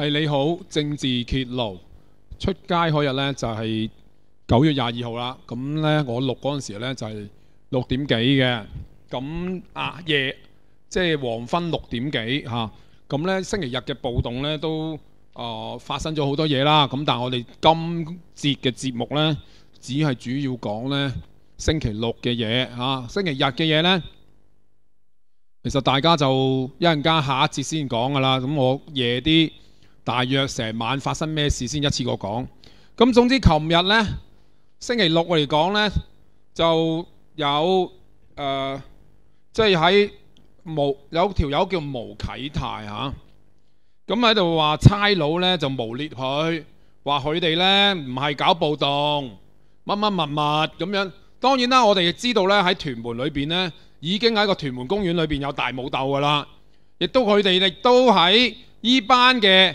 係你好，政治揭露出街嗰日呢，就係九月廿二號啦。咁呢，我錄嗰陣時咧就係六點幾嘅。咁啊夜，即係黃昏六點幾吓。咁呢，星期日嘅暴動呢，都啊發生咗好多嘢啦。咁但係我哋今節嘅節目呢，只係主要講呢星期六嘅嘢吓，星期日嘅嘢呢。其實大家就一陣間下一節先講㗎啦。咁我夜啲。大約成晚發生咩事先一次過講，咁總之琴日呢，星期六嚟講呢，就有誒，即係喺無有條友叫無啟泰嚇，咁喺度話差佬呢就無劣佢，話佢哋呢唔係搞暴動，乜乜物物咁樣。當然啦，我哋亦知道呢，喺屯門裏邊呢，已經喺個屯門公園裏邊有大武鬥噶啦，亦都佢哋亦都喺依班嘅。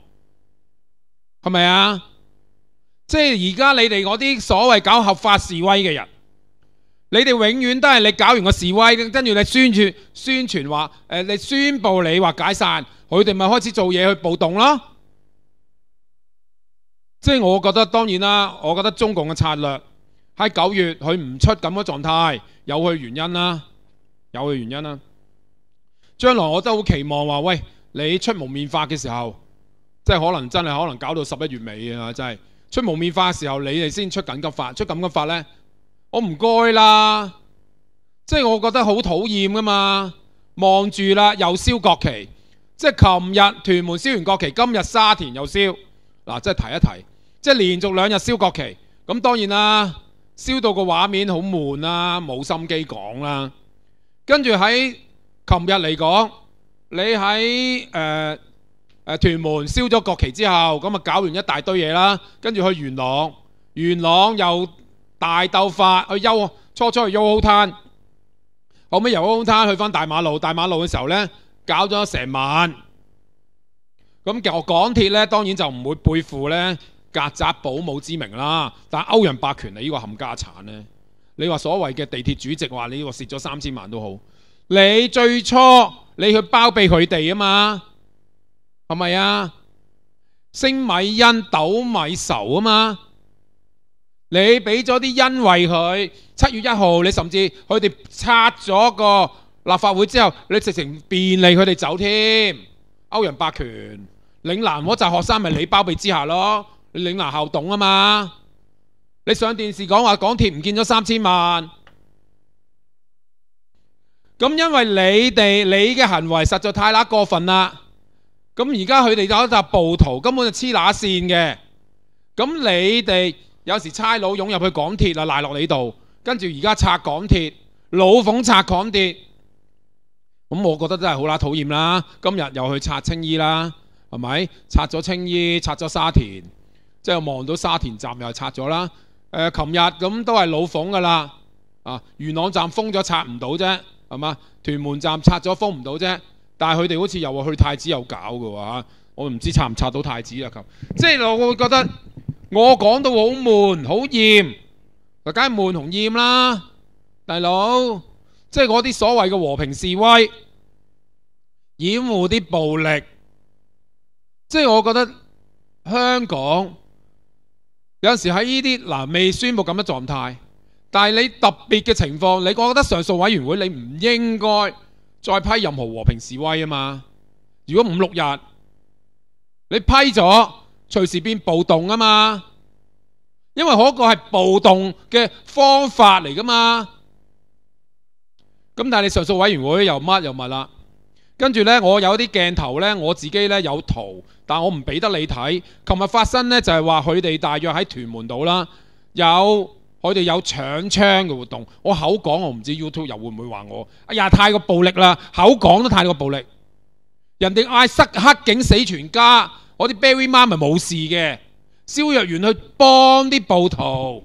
系咪啊？即系而家你哋嗰啲所谓搞合法示威嘅人，你哋永远都系你搞完个示威，跟住你宣传宣传话，诶，你宣布你话解散，佢哋咪开始做嘢去暴动咯。即系我觉得当然啦，我觉得中共嘅策略喺九月佢唔出咁嘅状态，有佢原因啦，有佢原因啦。将来我都好期望话，喂，你出蒙面法嘅时候。即係可能真係可能搞到十一月尾啊！真係出無面化嘅時候，你哋先出緊急法。出緊急法呢？我唔該啦。即係我覺得好討厭噶嘛，望住啦又燒國旗。即係琴日屯門燒完國旗，今日沙田又燒。嗱，即係提一提，即係連續兩日燒國旗。咁當然啦，燒到個畫面好悶啦，冇心機講啦。跟住喺琴日嚟講，你喺誒。誒屯門燒咗國旗之後，咁啊搞完一大堆嘢啦，跟住去元朗，元朗又大鬥法，去休初初去烏澳灘，後尾由烏澳灘去翻大馬路，大馬路嘅時候呢，搞咗成晚。咁其港鐵呢，當然就唔會背負呢曱甴保姆之名啦，但歐陽百權你呢個冚家產呢，你話所謂嘅地鐵主席話你呢個蝕咗三千萬都好，你最初你去包庇佢哋啊嘛。系咪啊？升米恩，斗米仇啊嘛！你俾咗啲恩惠佢，七月一号你甚至佢哋拆咗个立法会之后，你直情便利佢哋走添。欧阳百权、岭南嗰阵学生咪你包庇之下咯？岭南校董啊嘛！你上电视讲话港铁唔见咗三千万，咁因为你哋你嘅行为实在太啦过分啦！咁而家佢哋有一扎暴徒，根本就黐乸線嘅。咁你哋有時差佬涌入去港鐵啊，賴落你度，跟住而家拆港鐵，老馮拆港鐵，咁我覺得真係好乸討厭啦。今日又去拆青衣啦，係咪？拆咗青衣，拆咗沙田，即係望到沙田站又拆咗啦。誒，琴日咁都係老馮噶啦。啊，元朗站封咗拆唔到啫，係嘛？屯門站拆咗封唔到啫。但係佢哋好似又話去太子又搞嘅喎我唔知插唔插到太子啊？即係我會覺得我講到好悶好厭，個梗係悶同厭啦，大佬。即係嗰啲所謂嘅和平示威掩護啲暴力，即係我覺得香港有時喺呢啲嗱未宣佈咁嘅狀態，但係你特別嘅情況，你覺得上述委員會你唔應該。再批任何和平示威啊嘛！如果五六日你批咗，随时变暴动啊嘛！因为嗰个系暴动嘅方法嚟噶嘛。咁但系你上诉委员会又乜又乜啦？跟住呢，我有啲镜头呢，我自己呢有图，但我唔俾得你睇。琴日发生呢，就系话佢哋大约喺屯门度啦，有。我哋有搶槍嘅活動，我口講我唔知 YouTube 又會唔會話我？哎呀，太過暴力啦！口講都太過暴力，人哋嗌塞黑警死全家，我啲 b a r r y 媽咪冇事嘅。肖若元去幫啲暴徒，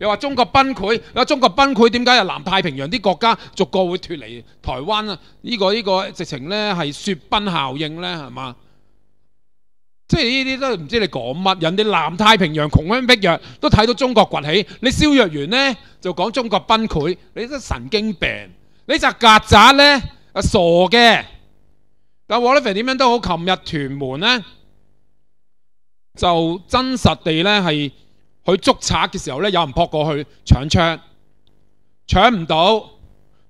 又話中國崩潰。啊，中國崩潰點解又南太平洋啲國家逐個會脱離台灣啊？依個呢個直情呢係雪崩效應呢，係嘛？即係呢啲都唔知你講乜，人哋南太平洋窮鄉僻弱都睇到中國崛起，你消若完呢就講中國崩潰，你都神經病，你隻曱甴呢，啊傻嘅！但 w a l 點樣都好，琴日屯門呢，就真實地呢係去捉賊嘅時候呢，有人撲過去搶槍，搶唔到，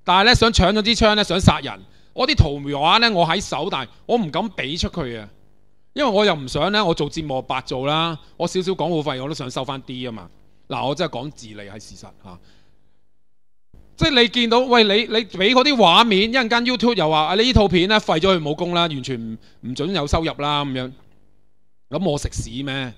但係呢，想搶咗支槍呢，想殺人，我啲圖畫呢，我喺手，但係我唔敢俾出佢啊！因為我又唔想呢，我做節目白做啦，我少少廣告費我都想收翻啲啊嘛。嗱，我真係講自利係事實嚇。即係你見到，喂你你俾嗰啲畫面，一陣間 YouTube 又話啊，你呢套片呢，廢咗佢冇工啦，完全唔准準有收入啦咁樣。咁我食屎咩？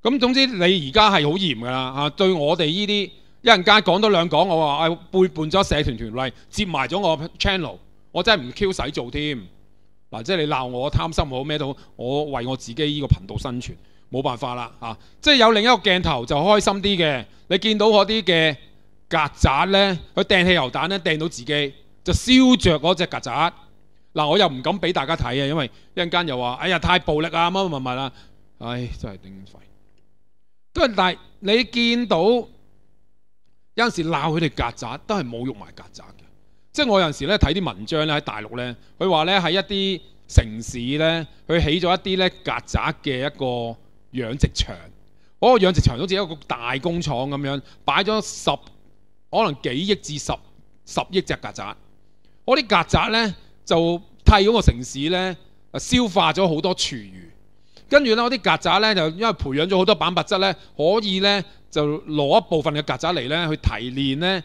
咁總之你而家係好嚴噶啦嚇，對我哋呢啲一陣間講多兩講，我話啊背叛咗社團團例，接埋咗我 channel，我真係唔 Q 使做添。嗱，即係你鬧我貪心好咩都好，我為我自己呢個頻道生存冇辦法啦嚇。即係有另一個鏡頭就開心啲嘅，你見到嗰啲嘅曱甴咧，佢掟汽油彈咧掟到自己就燒着嗰只曱甴。嗱，我又唔敢俾大家睇啊，因為一間又話：哎呀，太暴力啊，乜乜乜啦。唉，真係頂廢。咁但係你見到有陣時鬧佢哋曱甴都係侮辱埋曱甴嘅。即係我有陣時咧睇啲文章咧喺大陸咧，佢話咧喺一啲城市咧，佢起咗一啲咧曱甴嘅一個養殖場。嗰個養殖場好似一個大工廠咁樣，擺咗十可能幾億至十十億隻曱甴。嗰啲曱甴咧就替嗰個城市咧消化咗好多廚餘，跟住咧嗰啲曱甴咧就因為培養咗好多蛋白質咧，可以咧就攞一部分嘅曱甴嚟咧去提煉咧。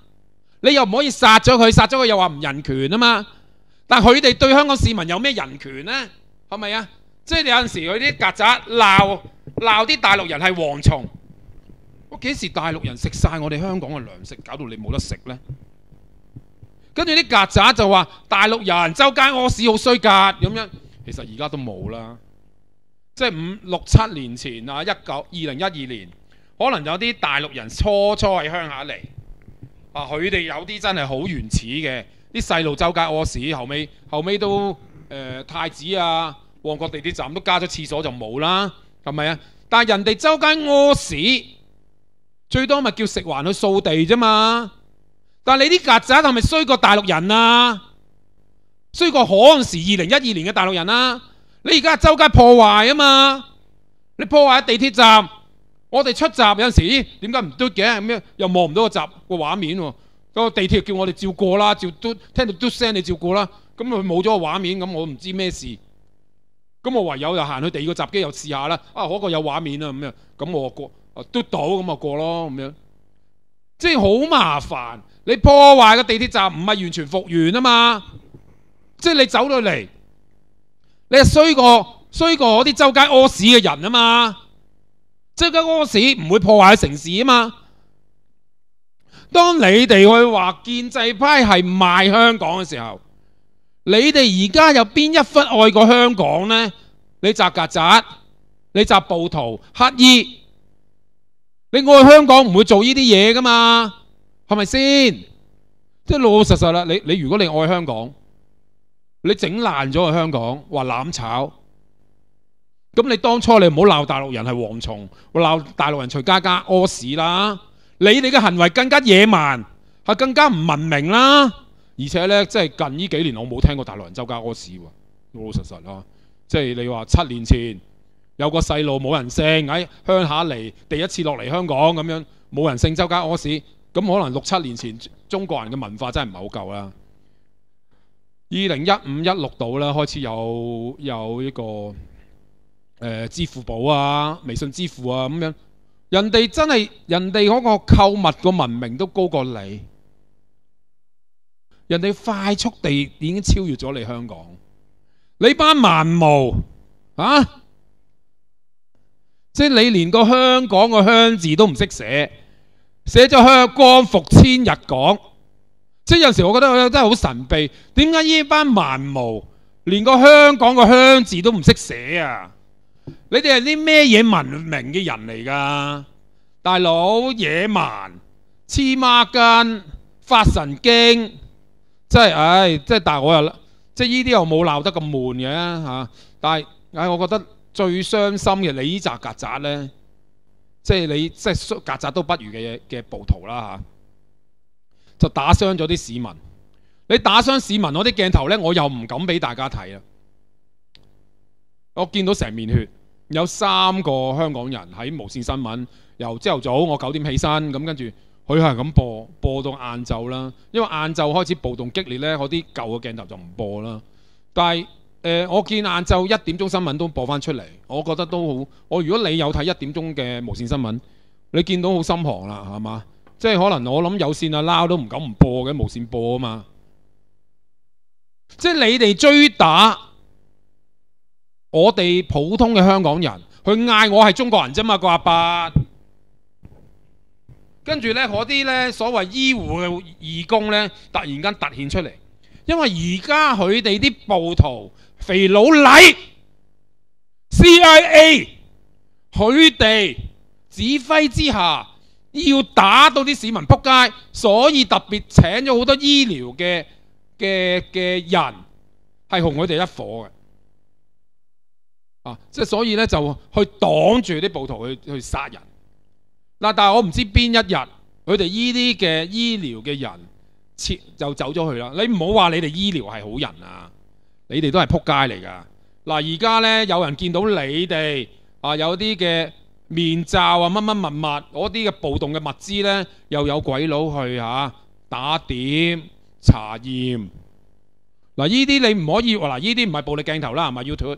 你又唔可以殺咗佢，殺咗佢又話唔人權啊嘛！但佢哋對香港市民有咩人權呢？係咪啊？即係有陣時佢啲曱甴鬧鬧啲大陸人係蝗蟲，我幾時大陸人食晒我哋香港嘅糧食，搞到你冇得食呢？跟住啲曱甴就話大陸人周街屙屎好衰格咁樣，其實而家都冇啦。即係五六七年前啊，一九二零一二年，可能有啲大陸人初初喺鄉下嚟。啊！佢哋有啲真係好原始嘅，啲細路周街屙屎，後尾後尾都誒太子啊旺角地鐵站都加咗廁所就冇啦，係咪啊？但係人哋周街屙屎，最多咪叫食環去掃地啫嘛。但係你啲曱甴係咪衰過大陸人啊？衰過可能時二零一二年嘅大陸人啊！你而家周街破壞啊嘛，你破壞地鐵站。我哋出閘有時，點解唔嘟嘅嘅？咩又望唔到個閘個畫面喎？個地鐵叫我哋照過啦，照嘟聽到嘟聲你照過啦。咁佢冇咗個畫面，咁我唔知咩事。咁我唯有又行去第二個閘機又試下啦。啊，嗰個有畫面啊，咁樣咁我過嘟到咁啊過咯咁樣。即係好麻煩，你破壞個地鐵站唔係完全復原啊嘛。即係你走到嚟，你係衰過衰過啲周街屙屎嘅人啊嘛。即系个市唔会破坏城市啊嘛！当你哋去话建制派系卖香港嘅时候，你哋而家有边一忽爱过香港呢？你集曱甴，你集暴徒、乞衣，你爱香港唔会做呢啲嘢噶嘛？系咪先？即系老老实实啦！你你如果你爱香港，你整烂咗个香港，话滥炒。咁你当初你唔好闹大陆人系蝗虫，闹大陆人徐家家屙屎啦，你哋嘅行为更加野蛮，系更加唔文明啦。而且呢，即系近呢几年我冇听过大陆人周家屙屎喎，老老实实啦。即系你话七年前有个细路冇人姓喺乡下嚟，第一次落嚟香港咁样冇人姓周家屙屎，咁可能六七年前中国人嘅文化真系唔系好够啦。二零一五一六度呢，开始有有一个。誒，支付寶啊，微信支付啊，咁樣人哋真係人哋嗰個購物個文明都高過你，人哋快速地已經超越咗你香港。你班盲無啊，即係你連個香港個香字都唔識寫，寫咗香光復千日港。即係有時，我覺得真係好神秘，點解呢班盲無連個香港個香字都唔識寫啊？你哋系啲咩嘢文明嘅人嚟噶，大佬野蛮、黐孖筋、发神经，即系，唉，即系，但系我又，即系呢啲又冇闹得咁闷嘅吓。但系，唉，我觉得最伤心嘅，你呢扎曱甴咧，即系你即系曱甴都不如嘅嘅暴徒啦吓，就打伤咗啲市民。你打伤市民，我啲镜头咧，我又唔敢俾大家睇啊。我见到成面血。有三個香港人喺無線新聞，由朝頭早我九點起身，咁跟住佢係咁播播到晏晝啦。因為晏晝開始暴動激烈呢，嗰啲舊嘅鏡頭就唔播啦。但係我見晏晝一點鐘新聞都播翻出嚟，我覺得都好。我如果你有睇一點鐘嘅無線新聞，你見到好心寒啦，係嘛？即係可能我諗有線啊撈都唔敢唔播嘅無線播啊嘛。即係你哋追打。我哋普通嘅香港人，佢嗌我系中国人啫嘛，个阿伯。跟住呢嗰啲呢所谓医护嘅义工呢，突然间突显出嚟，因为而家佢哋啲暴徒、肥佬、礼 CIA，佢哋指挥之下要打到啲市民扑街，所以特别请咗好多医疗嘅嘅嘅人，系同佢哋一伙嘅。啊，即係所以咧，就去擋住啲暴徒去去殺人。嗱，但係我唔知邊一日，佢哋依啲嘅醫療嘅人，切就走咗去啦。你唔好話你哋醫療係好人啊，你哋都係撲街嚟噶。嗱，而家咧有人見到你哋啊，有啲嘅面罩啊、乜乜物物，嗰啲嘅暴動嘅物資咧，又有鬼佬去嚇打點查驗。嗱，依啲你唔可以話，嗱，依啲唔係暴力鏡頭啦，係咪 YouTube？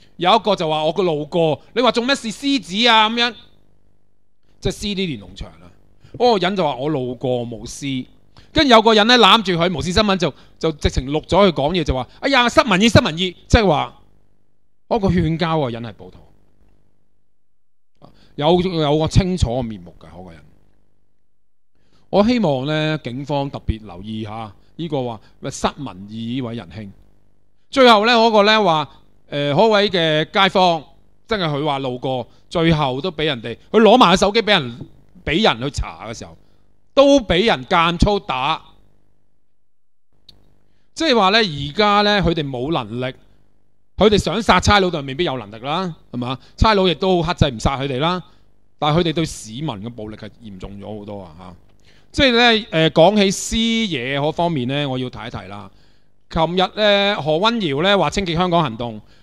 有一个就话我个路过，你话做咩事？狮子啊咁样，即系撕啲连农场啊！嗰个人就话我路过冇狮，跟住有个人咧揽住佢，无线新闻就就直情录咗佢讲嘢，就话哎呀失民意，失民意，即系话嗰个劝交啊，人系暴徒，有有个清楚嘅面目噶嗰个人。我希望咧警方特别留意下呢个话失民意呢位仁兄。最后咧嗰个咧话。誒，可偉嘅街坊真係佢話路過，最後都俾人哋佢攞埋個手機俾人俾人去查嘅時候，都俾人間粗打。即係話呢，而家呢，佢哋冇能力，佢哋想殺差佬就未必有能力啦，係嘛？差佬亦都好制唔殺佢哋啦。但係佢哋對市民嘅暴力係嚴重咗好多啊！嚇，即係呢，誒，講起私嘢嗰方面呢，我要提一提啦。琴日咧，何温彌咧話清潔香港行動。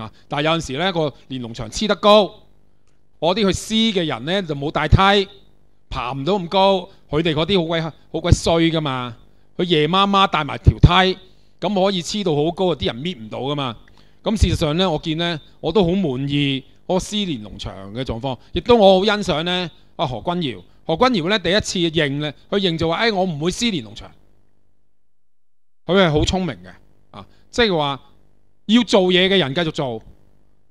啊！但有陣時咧，個連龍牆黐得高，我啲去撕嘅人咧就冇大梯，爬唔到咁高。佢哋嗰啲好鬼好鬼衰噶嘛！佢夜媽媽帶埋條梯，咁可以黐到好高啲人搣唔到噶嘛！咁事實上咧，我見咧我都好滿意我撕連龍牆嘅狀況，亦都我好欣賞咧。阿何君瑤，何君瑤咧第一次認咧，佢認就話：，誒，我唔會撕連龍牆。佢係好聰明嘅啊！即係話。要做嘢嘅人繼續做，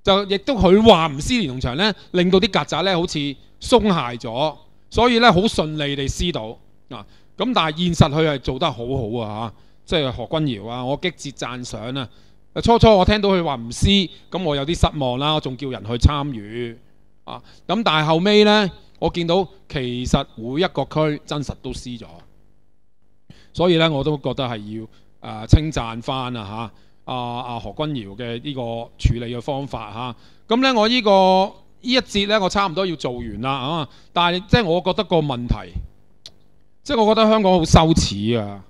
就亦都佢話唔撕連同牆呢，令到啲曱甴呢好似鬆懈咗，所以呢好順利地撕到啊！咁但係現實佢係做得好好啊嚇，即係何君瑤啊，我激切讚賞啊！初初我聽到佢話唔撕，咁我有啲失望啦，我仲叫人去參與啊！咁但係後尾呢，我見到其實每一個區真實都撕咗，所以呢，我都覺得係要啊稱讚翻啊嚇。啊啊何君尧嘅呢個處理嘅方法嚇，咁咧我呢個呢一節咧我差唔多要做完啦啊！但係即係我覺得個問題，即係我覺得香港好羞恥啊！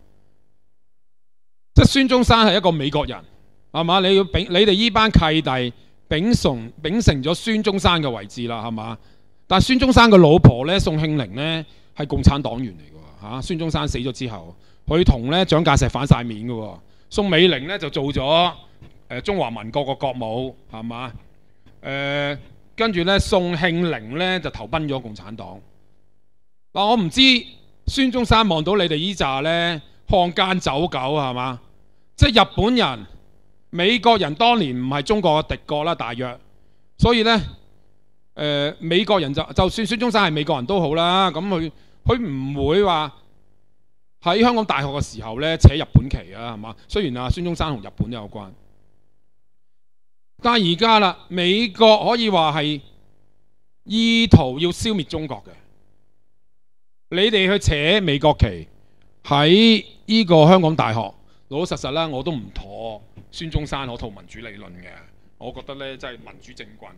即係孫中山係一個美國人，係嘛？你要秉你哋依班契弟秉承秉承咗孫中山嘅位置啦，係嘛？但係孫中山嘅老婆咧，宋慶齡咧係共產黨員嚟㗎喎孫中山死咗之後，佢同咧蔣介石反晒面㗎喎。宋美龄咧就做咗中華民國個國母，係嘛？誒跟住咧，宋慶龄咧就投奔咗共產黨。嗱，我唔知孫中山望到你哋依扎咧，漢奸走狗係嘛？即系日本人、美國人當年唔係中國嘅敵國啦，大約。所以咧，誒美國人就就算孫中山係美國人都好啦，咁佢佢唔會話。喺香港大學嘅時候咧，扯日本旗啊，係嘛？雖然啊，孫中山同日本都有關，但係而家啦，美國可以話係意圖要消滅中國嘅。你哋去扯美國旗喺呢個香港大學，老老實實啦，我都唔妥孫中山嗰套民主理論嘅。我覺得咧，真係民主政棍，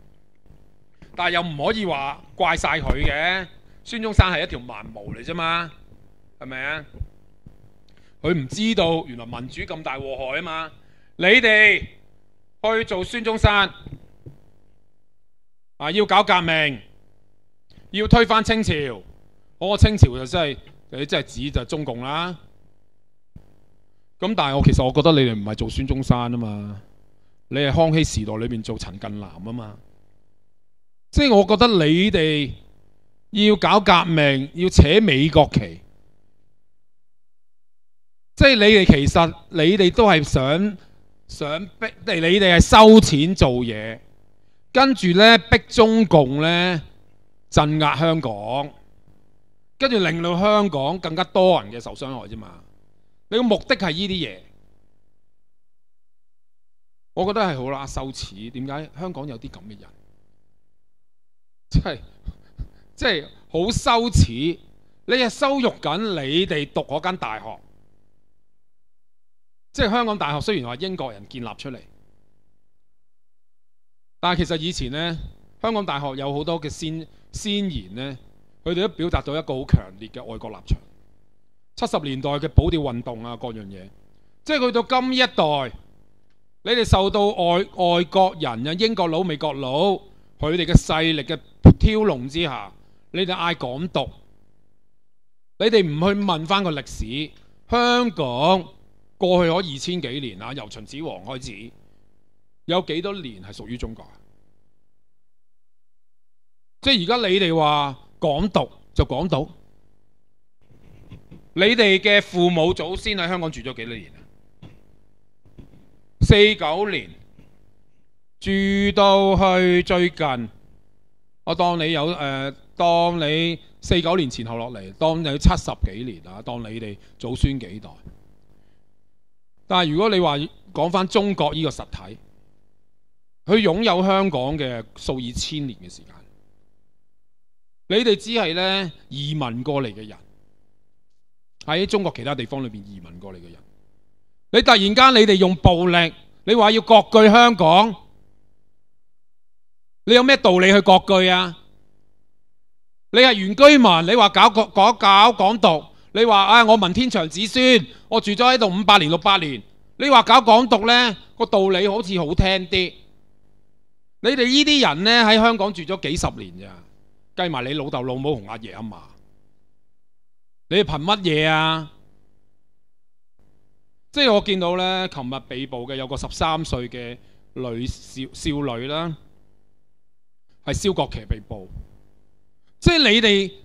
但係又唔可以話怪晒佢嘅。孫中山係一條盲毛嚟啫嘛，係咪啊？佢唔知道，原來民主咁大祸害啊嘛！你哋去做孫中山啊，要搞革命，要推翻清朝。嗰清朝就真係你即指就中共啦。咁但係我其實我覺得你哋唔係做孫中山啊嘛，你係康熙時代裏面做陳近南啊嘛。即係我覺得你哋要搞革命，要扯美國旗。即系你哋，其实你哋都系想想逼，你哋系收钱做嘢，跟住咧逼中共咧镇压香港，跟住令到香港更加多人嘅受伤害啫嘛。你个目的系呢啲嘢，我觉得系好啦，羞耻。点解香港有啲咁嘅人，即系即好羞耻。你系羞辱紧你哋读嗰间大学。即係香港大學雖然話英國人建立出嚟，但其實以前呢，香港大學有好多嘅先先言呢，佢哋都表達到一個好強烈嘅愛國立場。七十年代嘅保釣運動啊，各樣嘢，即係去到今一代，你哋受到外外國人啊、英國佬、美國佬佢哋嘅勢力嘅挑弄之下，你哋嗌港獨，你哋唔去問翻個歷史，香港。過去可二千幾年啊，由秦始皇開始，有幾多年係屬於中國？即係而家你哋話港獨就港獨，你哋嘅父母祖先喺香港住咗幾多年啊？四九年住到去最近，我當你有誒，當你四九年前後落嚟，當有七十幾年啊，當你哋祖孫幾代。但係如果你話講翻中國呢個實體，佢擁有香港嘅數以千年嘅時間，你哋只係咧移民過嚟嘅人，喺中國其他地方裏邊移民過嚟嘅人，你突然間你哋用暴力，你話要割據香港，你有咩道理去割據啊？你係原居民，你話搞國搞港獨？你話啊，我文天祥子孫，我住咗喺度五百年六百年。你話搞港獨呢個道理好似好聽啲。你哋呢啲人呢，喺香港住咗幾十年咋，計埋你老豆老母同阿爺阿嫲，你哋憑乜嘢啊？即係我見到呢，琴日被捕嘅有個十三歲嘅女少少女啦，係蕭國琪被捕。即係你哋。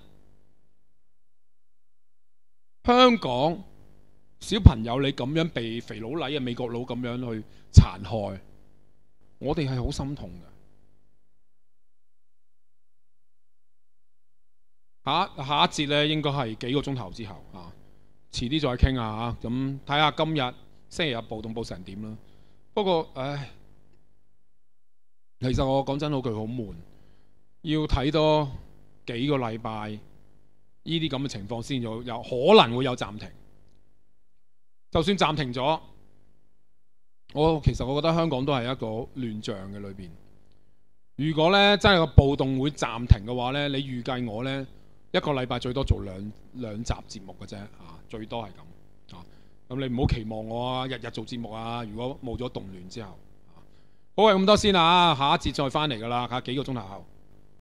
香港小朋友，你咁样被肥佬礼啊、美国佬咁样去残害，我哋系好心痛嘅。下下一节咧，应该系几个钟头之后啊，迟啲再倾下吓。咁睇下今日星期日暴动报成点啦。不过，唉，其实我讲真，好句，好闷，要睇多几个礼拜。呢啲咁嘅情況先有有可能會有暫停，就算暫停咗，我其實我覺得香港都係一個亂象嘅裏邊。如果咧真係個暴動會暫停嘅話咧，你預計我咧一個禮拜最多做兩兩集節目嘅啫，啊，最多係咁，啊，咁你唔好期望我啊，日日做節目啊。如果冇咗動亂之後，好，咁多先啦，下一節再翻嚟㗎啦，嚇幾個鐘頭後。